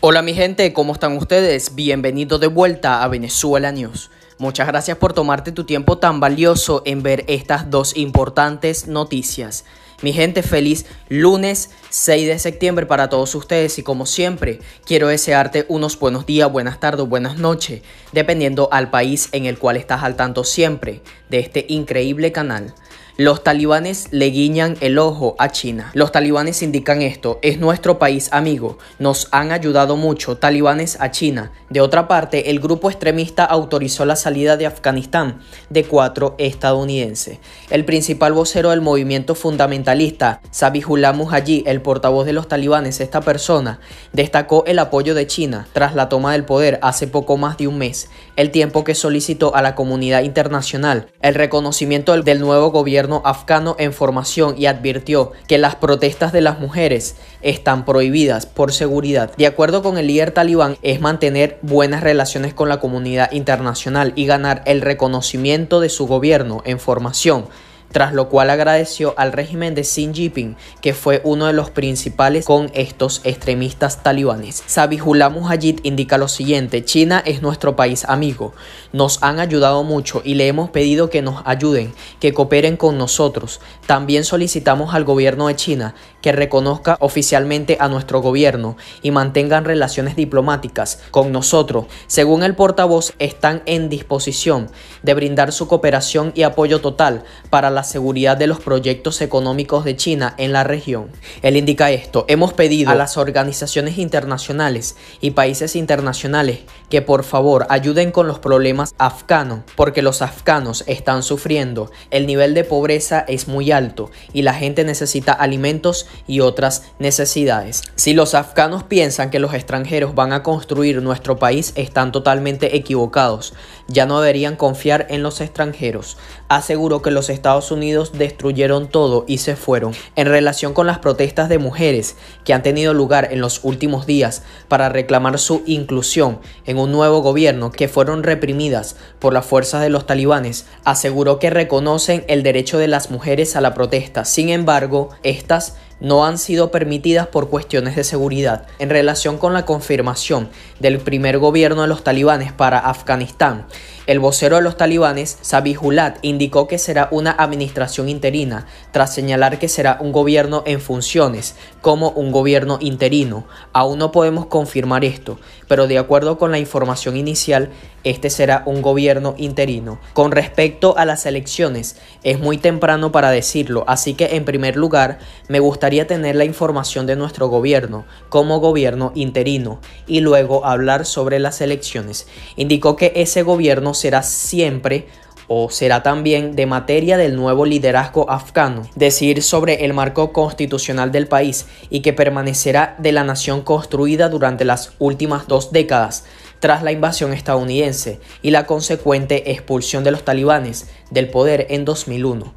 Hola mi gente, ¿cómo están ustedes? Bienvenido de vuelta a Venezuela News. Muchas gracias por tomarte tu tiempo tan valioso en ver estas dos importantes noticias. Mi gente, feliz lunes 6 de septiembre para todos ustedes y como siempre quiero desearte unos buenos días, buenas tardes, buenas noches, dependiendo al país en el cual estás al tanto siempre de este increíble canal. Los talibanes le guiñan el ojo a China. Los talibanes indican esto, es nuestro país amigo, nos han ayudado mucho, talibanes a China. De otra parte, el grupo extremista autorizó la salida de Afganistán de cuatro estadounidenses. El principal vocero del movimiento fundamentalista, Sabihullah Mujahid, el el portavoz de los talibanes, esta persona, destacó el apoyo de China tras la toma del poder hace poco más de un mes, el tiempo que solicitó a la comunidad internacional el reconocimiento del nuevo gobierno afgano en formación y advirtió que las protestas de las mujeres están prohibidas por seguridad. De acuerdo con el líder talibán, es mantener buenas relaciones con la comunidad internacional y ganar el reconocimiento de su gobierno en formación tras lo cual agradeció al régimen de Xi Jinping, que fue uno de los principales con estos extremistas talibanes. Sabihullah Mujahid indica lo siguiente, China es nuestro país amigo, nos han ayudado mucho y le hemos pedido que nos ayuden, que cooperen con nosotros. También solicitamos al gobierno de China que reconozca oficialmente a nuestro gobierno y mantengan relaciones diplomáticas con nosotros. Según el portavoz, están en disposición de brindar su cooperación y apoyo total para la la seguridad de los proyectos económicos de China en la región. Él indica esto, hemos pedido a las organizaciones internacionales y países internacionales que por favor ayuden con los problemas afganos, porque los afganos están sufriendo, el nivel de pobreza es muy alto y la gente necesita alimentos y otras necesidades. Si los afganos piensan que los extranjeros van a construir nuestro país, están totalmente equivocados ya no deberían confiar en los extranjeros. Aseguró que los Estados Unidos destruyeron todo y se fueron. En relación con las protestas de mujeres que han tenido lugar en los últimos días para reclamar su inclusión en un nuevo gobierno que fueron reprimidas por las fuerzas de los talibanes, aseguró que reconocen el derecho de las mujeres a la protesta. Sin embargo, estas no han sido permitidas por cuestiones de seguridad. En relación con la confirmación del primer gobierno de los talibanes para Afganistán, el vocero de los talibanes, Hulat, indicó que será una administración interina, tras señalar que será un gobierno en funciones, como un gobierno interino. Aún no podemos confirmar esto, pero de acuerdo con la información inicial, este será un gobierno interino. Con respecto a las elecciones, es muy temprano para decirlo, así que en primer lugar me gustaría tener la información de nuestro gobierno como gobierno interino y luego hablar sobre las elecciones. Indicó que ese gobierno será siempre o será también de materia del nuevo liderazgo afgano, decir, sobre el marco constitucional del país y que permanecerá de la nación construida durante las últimas dos décadas tras la invasión estadounidense y la consecuente expulsión de los talibanes del poder en 2001.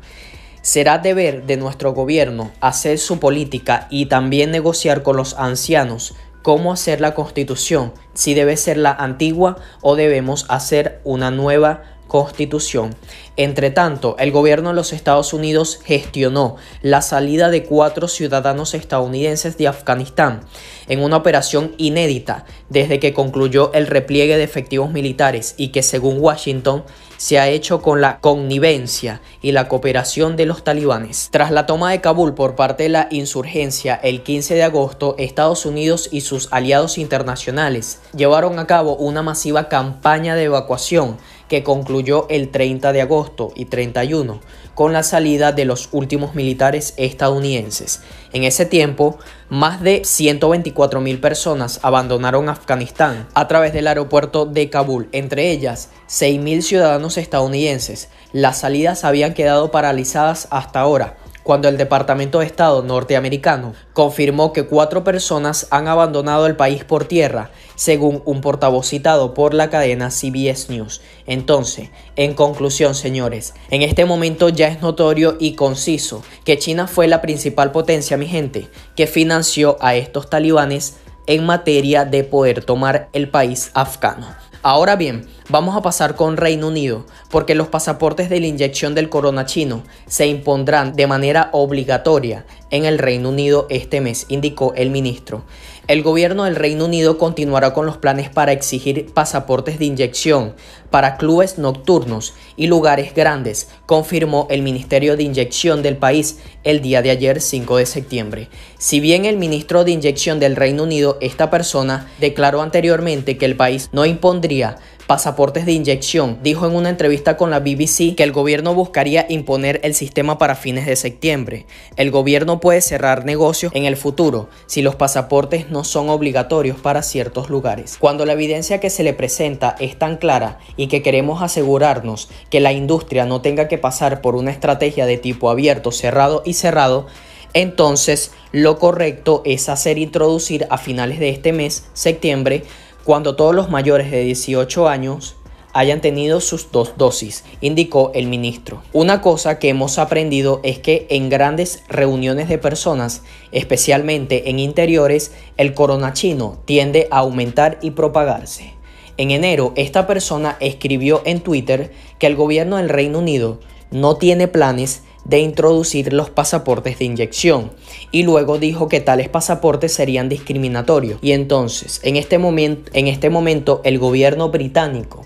Será deber de nuestro gobierno hacer su política y también negociar con los ancianos cómo hacer la constitución, si debe ser la antigua o debemos hacer una nueva constitución. Entre tanto, el gobierno de los Estados Unidos gestionó la salida de cuatro ciudadanos estadounidenses de Afganistán en una operación inédita desde que concluyó el repliegue de efectivos militares y que según Washington se ha hecho con la connivencia y la cooperación de los talibanes. Tras la toma de Kabul por parte de la insurgencia el 15 de agosto, Estados Unidos y sus aliados internacionales llevaron a cabo una masiva campaña de evacuación que concluyó el 30 de agosto y 31 con la salida de los últimos militares estadounidenses. En ese tiempo, más de 124.000 personas abandonaron Afganistán a través del aeropuerto de Kabul, entre ellas 6.000 ciudadanos estadounidenses. Las salidas habían quedado paralizadas hasta ahora, cuando el Departamento de Estado norteamericano confirmó que cuatro personas han abandonado el país por tierra según un portavoz citado por la cadena CBS News. Entonces, en conclusión, señores, en este momento ya es notorio y conciso que China fue la principal potencia, mi gente, que financió a estos talibanes en materia de poder tomar el país afgano. Ahora bien, vamos a pasar con Reino Unido, porque los pasaportes de la inyección del corona chino se impondrán de manera obligatoria en el Reino Unido este mes, indicó el ministro. El gobierno del Reino Unido continuará con los planes para exigir pasaportes de inyección para clubes nocturnos y lugares grandes, confirmó el Ministerio de Inyección del país el día de ayer 5 de septiembre. Si bien el ministro de Inyección del Reino Unido, esta persona, declaró anteriormente que el país no impondría pasaportes de inyección, dijo en una entrevista con la BBC que el gobierno buscaría imponer el sistema para fines de septiembre. El gobierno puede cerrar negocios en el futuro si los pasaportes no son obligatorios para ciertos lugares. Cuando la evidencia que se le presenta es tan clara y que queremos asegurarnos que la industria no tenga que pasar por una estrategia de tipo abierto, cerrado y cerrado, entonces lo correcto es hacer introducir a finales de este mes, septiembre, cuando todos los mayores de 18 años hayan tenido sus dos dosis, indicó el ministro. Una cosa que hemos aprendido es que en grandes reuniones de personas, especialmente en interiores, el corona chino tiende a aumentar y propagarse. En enero, esta persona escribió en Twitter que el gobierno del Reino Unido no tiene planes de introducir los pasaportes de inyección y luego dijo que tales pasaportes serían discriminatorios. Y entonces, este en este, momento, el gobierno británico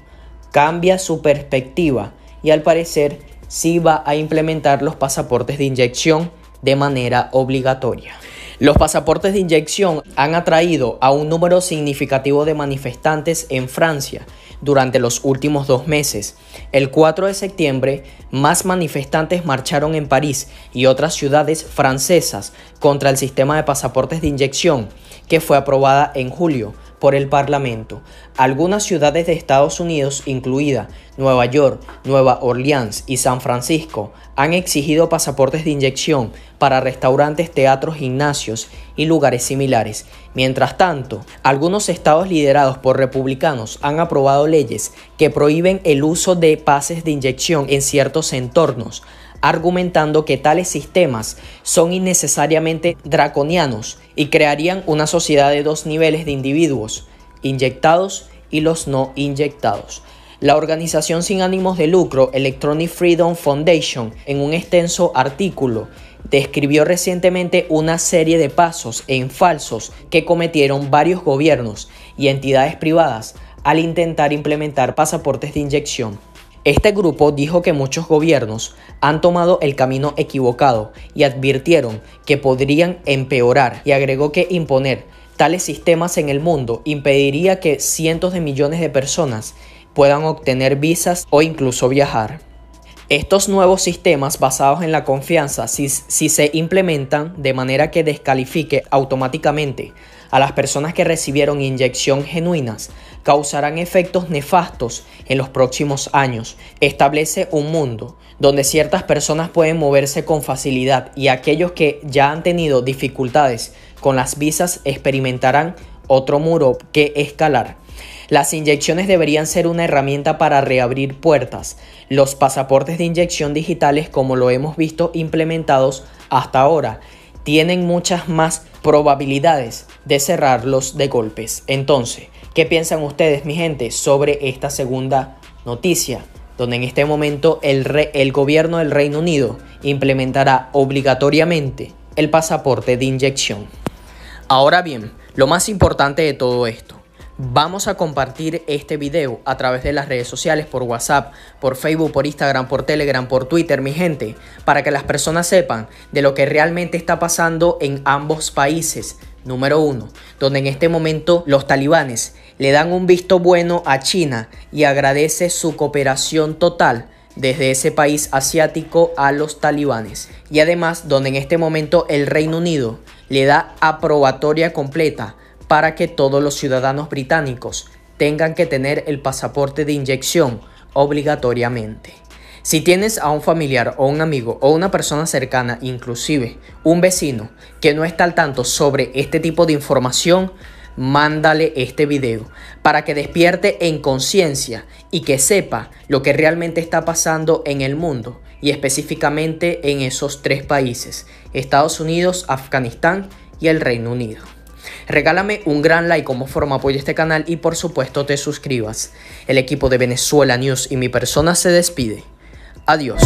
cambia su perspectiva y al parecer sí va a implementar los pasaportes de inyección de manera obligatoria. Los pasaportes de inyección han atraído a un número significativo de manifestantes en Francia durante los últimos dos meses. El 4 de septiembre, más manifestantes marcharon en París y otras ciudades francesas contra el sistema de pasaportes de inyección que fue aprobada en julio por el Parlamento. Algunas ciudades de Estados Unidos, incluida Nueva York, Nueva Orleans y San Francisco, han exigido pasaportes de inyección para restaurantes, teatros, gimnasios y lugares similares. Mientras tanto, algunos estados liderados por republicanos han aprobado leyes que prohíben el uso de pases de inyección en ciertos entornos argumentando que tales sistemas son innecesariamente draconianos y crearían una sociedad de dos niveles de individuos, inyectados y los no inyectados. La organización sin ánimos de lucro Electronic Freedom Foundation, en un extenso artículo, describió recientemente una serie de pasos en falsos que cometieron varios gobiernos y entidades privadas al intentar implementar pasaportes de inyección este grupo dijo que muchos gobiernos han tomado el camino equivocado y advirtieron que podrían empeorar y agregó que imponer tales sistemas en el mundo impediría que cientos de millones de personas puedan obtener visas o incluso viajar. Estos nuevos sistemas basados en la confianza, si, se implementan de manera que descalifique automáticamente a las personas que recibieron inyección genuinas causarán efectos nefastos en los próximos años. Establece un mundo donde ciertas personas pueden moverse con facilidad y aquellos que ya han tenido dificultades con las visas experimentarán otro muro que escalar. Las inyecciones deberían ser una herramienta para reabrir puertas. Los pasaportes de inyección digitales, como lo hemos visto implementados hasta ahora, tienen muchas más probabilidades de cerrarlos de golpes. Entonces, ¿qué piensan ustedes, mi gente, sobre esta segunda noticia? Donde en este momento el, el gobierno del Reino Unido implementará obligatoriamente el pasaporte de inyección. Ahora bien, lo más importante de todo esto, Vamos a compartir este video a través de las redes sociales, por WhatsApp, por Facebook, por Instagram, por Telegram, por Twitter, mi gente, para que las personas sepan de lo que realmente está pasando en ambos países. Número uno, donde en este momento los talibanes le dan un visto bueno a China y agradece su cooperación total desde ese país asiático a los talibanes. Y además, donde en este momento el Reino Unido le da aprobatoria completa para que todos los ciudadanos británicos tengan que tener el pasaporte de inyección obligatoriamente. Si tienes a un familiar o un amigo o una persona cercana, inclusive un vecino, que no está al tanto sobre este tipo de información, mándale este video para que despierte en conciencia y que sepa lo que realmente está pasando en el mundo y específicamente en esos tres países, Estados Unidos, Afganistán y el Reino Unido. Regálame un gran like como forma apoyo a este canal y por supuesto te suscribas. El equipo de Venezuela News y mi persona se despide. Adiós.